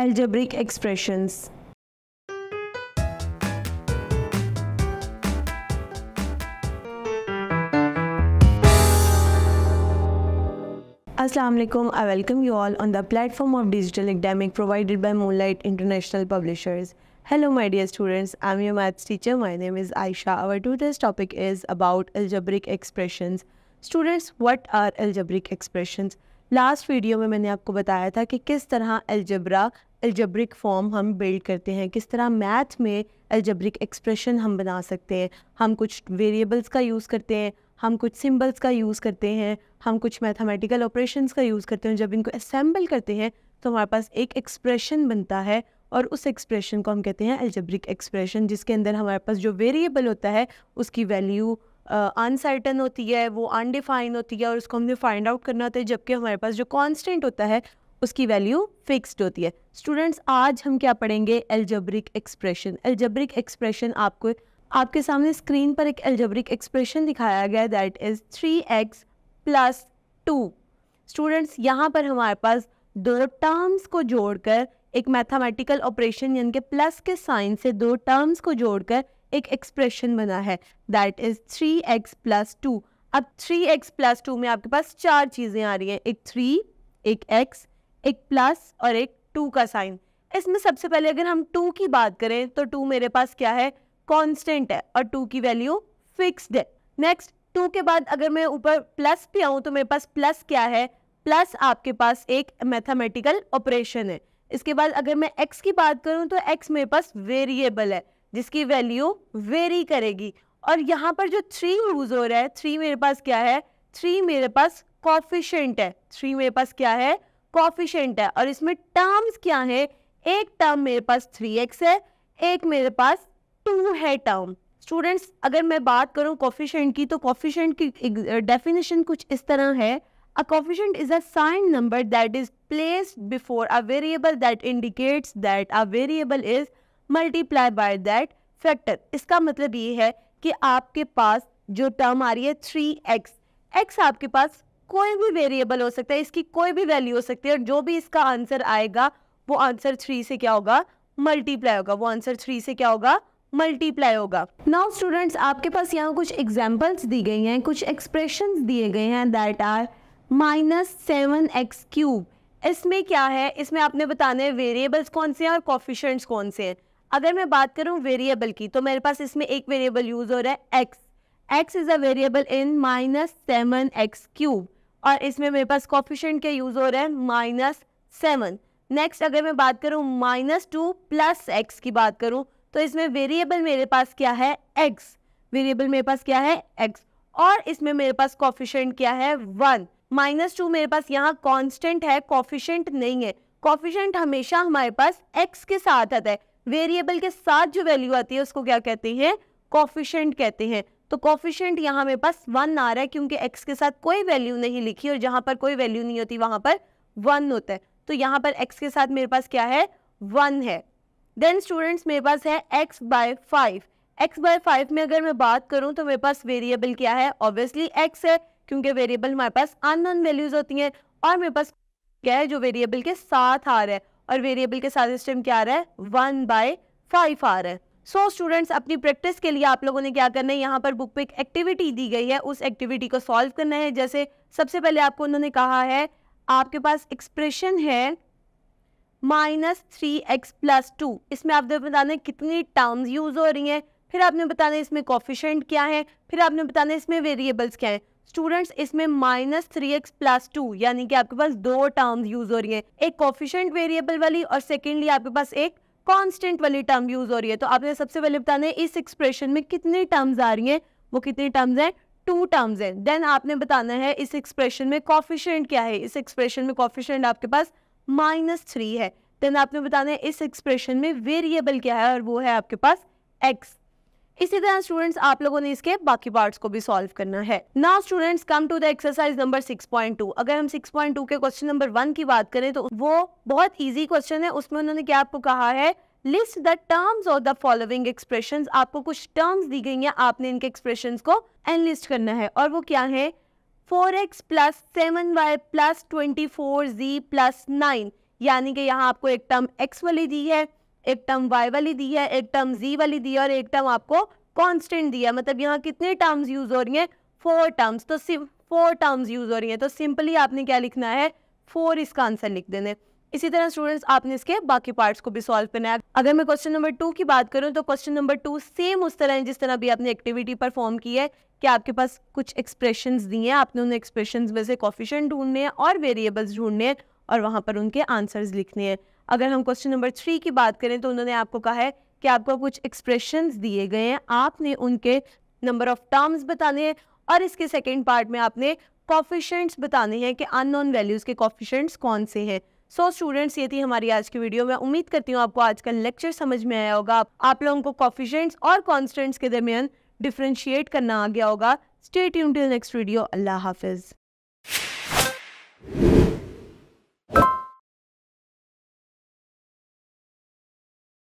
algebraic expressions. Assalamu alaikum. I welcome you all on the platform of digital academic provided by Moonlight International Publishers. Hello my dear students, I'm your maths teacher. My name is Aisha. Our today's topic is about algebraic expressions. Students, what are algebraic expressions? Last video में मैंने आपको बताया था कि किस तरह algebra algebraic form हम build करते हैं किस तरह मैथ में एल्जब्रिक एक्सप्रेशन हम बना सकते हैं हम कुछ वेरिएबल्स का यूज़ करते हैं हम कुछ सिंबल्स का यूज़ करते हैं हम कुछ मैथमेटिकल ऑपरेशंस का यूज़ करते हैं जब इनको असेंबल करते हैं तो हमारे पास एक एक्सप्रेशन बनता है और उस एक्सप्रेशन को हम कहते हैं एल्जब्रिक एक्सप्रेशन जिसके अंदर हमारे पास जो वेरिएबल होता है उसकी वैल्यू अनसर्टन uh, होती है वो अनडिफाइन होती है और उसको हमने फाइंड आउट करना होता है जबकि हमारे पास जो कॉन्स्टेंट होता है उसकी वैल्यू फिक्स्ड होती है स्टूडेंट्स आज हम क्या पढ़ेंगे एल्जब्रिक एक्सप्रेशन एल्जब्रिक एक्सप्रेशन आपको आपके सामने स्क्रीन पर एक एल्जब्रिक एक्सप्रेशन दिखाया गया that is three X plus two students यहाँ पर हमारे पास दो टर्म्स को जोड़कर एक मैथमेटिकल ऑपरेशन यानी कि प्लस के साइन से दो टर्म्स को जोड़कर एक एक्सप्रेशन बना है that is three X plus two अब थ्री एक्स प्लस टू में आपके पास चार चीज़ें आ रही हैं एक थ्री एक एक्स एक प्लस और एक टू का साइन इसमें सबसे पहले अगर हम टू की बात करें तो टू मेरे पास क्या है कॉन्स्टेंट है और टू की वैल्यू फिक्सड है नेक्स्ट टू के बाद अगर मैं ऊपर प्लस पे आऊँ तो मेरे पास प्लस क्या है प्लस आपके पास एक मैथमेटिकल ऑपरेशन है इसके बाद अगर मैं एक्स की बात करूँ तो एक्स मेरे पास वेरिएबल है जिसकी वैल्यू वेरी करेगी और यहाँ पर जो थ्री यूज हो रहा है थ्री मेरे पास क्या है थ्री मेरे पास कॉफिशेंट है थ्री मेरे पास क्या है कॉफिशेंट है और इसमें टर्म्स क्या है एक टर्म मेरे पास थ्री एक्स है एक मेरे पास टू है टर्म स्टूडेंट्स अगर मैं बात करूँ कॉफिशेंट की तो कॉफिशेंट की डेफिनेशन कुछ इस तरह है A coefficient is a signed number that is placed before a variable that indicates that a variable is multiplied by that factor. इसका मतलब ये है कि आपके पास जो टर्म आ रही है थ्री एक्स एक्स आपके पास कोई भी वेरिएबल हो सकता है इसकी कोई भी वैल्यू हो सकती है और जो भी इसका आंसर आएगा वो आंसर थ्री से क्या होगा मल्टीप्लाई होगा वो आंसर थ्री से क्या होगा मल्टीप्लाई होगा नाउ स्टूडेंट्स आपके पास यहाँ कुछ एग्जाम्पल्स दी गई हैं कुछ एक्सप्रेशन दिए गए हैं that are minus seven X cube इसमें क्या है इसमें आपने बताना है वेरिएबल्स कौन से हैं और कॉफिशेंट्स कौन से हैं अगर मैं बात करूं वेरिएबल की तो मेरे पास इसमें एक वेरिएबल यूज़ हो रहा है X X is a variable in minus seven X cube और इसमें मेरे पास कॉफिशेंट क्या यूज़ हो रहा है माइनस सेवन नेक्स्ट अगर मैं बात करूँ माइनस टू प्लस एक्स की बात करूँ तो इसमें वेरिएबल मेरे पास क्या है एक्स वेरिएबल मेरे पास क्या है एक्स और इसमें मेरे पास कॉफिशेंट क्या है वन माइनस टू मेरे पास यहाँ कांस्टेंट है कॉफिशेंट नहीं है कॉफिशेंट हमेशा हमारे पास एक्स के साथ आता है वेरिएबल के साथ जो वैल्यू आती है उसको क्या कहते हैं कॉफिशेंट कहते हैं तो कॉफिशेंट यहाँ मेरे पास वन आ रहा है क्योंकि एक्स के साथ कोई वैल्यू नहीं लिखी और जहाँ पर कोई वैल्यू नहीं होती वहाँ पर वन होता है तो यहाँ पर एक्स के साथ मेरे पास क्या है वन है देन स्टूडेंट्स मेरे पास है X by five X by five में अगर मैं बात करूँ तो मेरे पास वेरिएबल क्या है ऑब्वियसली एक्स है क्योंकि वेरिएबल हमारे पास अन वैल्यूज होती हैं और मेरे पास क्या है जो वेरिएबल के साथ आ रहा है और वेरिएबल के साथ इस टाइम क्या आ रहा है वन बाय फाइव आ रहा है सो so, स्टूडेंट्स अपनी प्रैक्टिस के लिए आप लोगों ने क्या करना है यहाँ पर बुक पे एक एक्टिविटी दी गई है उस एक्टिविटी को सॉल्व करना है जैसे सबसे पहले आपको उन्होंने कहा है आपके पास एक्सप्रेशन है minus three X plus two इसमें आपने बताना है कितनी टर्म्स यूज़ हो रही हैं फिर आपने बताना है इसमें कॉफिशेंट क्या है फिर आपने बताना है इसमें वेरिएबल्स क्या है स्टूडेंट्स इसमें minus three X plus two यानी कि आपके पास दो टर्म्स यूज हो रही है एक कॉफिशेंट वेरिएबल वाली और सेकेंडली आपके पास एक कॉन्स्टेंट वाली टर्म यूज हो रही है तो आपने सबसे पहले बताना है इस एक्सप्रेशन में कितनी टर्म्स आ रही हैं वो कितनी टर्म्स हैं टू टर्म्स हैं देन आपने बताना है इस एक्सप्रेशन में कॉफिशेंट क्या है इस एक्सप्रेशन में कॉफिशेंट आपके पास माइनस थ्री है देन आपने बताना है इस एक्सप्रेशन में वेरिएबल क्या है और वो है आपके पास एक्स इसी तरह स्टूडेंट्स आप लोगों ने इसके बाकी पार्ट्स को भी सॉल्व करना है now students come to the exercise number 6.2 अगर हम 6.2 के क्वेश्चन नंबर वन की बात करें तो वो बहुत इजी क्वेश्चन है उसमें उन्होंने क्या आपको कहा है list the terms of the following expression आपको कुछ टर्म्स दी गई है आपने इनके एक्सप्रेशन को एनलिस्ट करना है और वो क्या है four X plus seven Y plus twenty four G plus nine यानी कि यहाँ आपको एक टर्म एक्स वाली दी है एक टर्म वाई वाली दी है एक टर्म जी वाली दी है और एक टर्म आपको कॉन्स्टेंट दिया मतलब यहाँ कितने टर्म्स यूज हो रही हैं फोर टर्म्स तो फोर टर्म्स यूज हो रही हैं तो सिंपली आपने क्या लिखना है फोर इसका आंसर लिख देने इसी तरह स्टूडेंट्स आपने इसके बाकी पार्ट्स को भी सॉल्व करना है अगर मैं क्वेश्चन नंबर टू की बात करूं तो क्वेश्चन नंबर टू सेम उस तरह है जिस तरह अभी आपने एक्टिविटी परफॉर्म की है कि आपके पास कुछ एक्सप्रेशंस दी हैं आपने उन एक्सप्रेशंस में से कॉफिशन ढूंढने हैं और वेरिएबल्स ढूंढने हैं और वहाँ पर उनके आंसर्स लिखने हैं अगर हम क्वेश्चन नंबर थ्री की बात करें तो उन्होंने आपको कहा है कि आपको कुछ एक्सप्रेशन दिए गए हैं आपने उनके नंबर ऑफ टर्म्स बताने हैं और इसके सेकेंड पार्ट में आपने कॉफिशेंट्स बताने हैं कि अननोन वैल्यूज़ के कॉफिशेंट्स कौन से हैं सो so, स्टूडेंट्स ये थी हमारी आज की वीडियो मैं उम्मीद करती हूँ आपको आज का लेक्चर समझ में आया होगा आप लोगों को कॉफिशेंट्स और कॉन्स्टेंट्स के दरमियान डिफ्रेंशिएट करना आ गया होगा स्टेट यून टिल नेक्स्ट वीडियो अल्लाह हाफिज़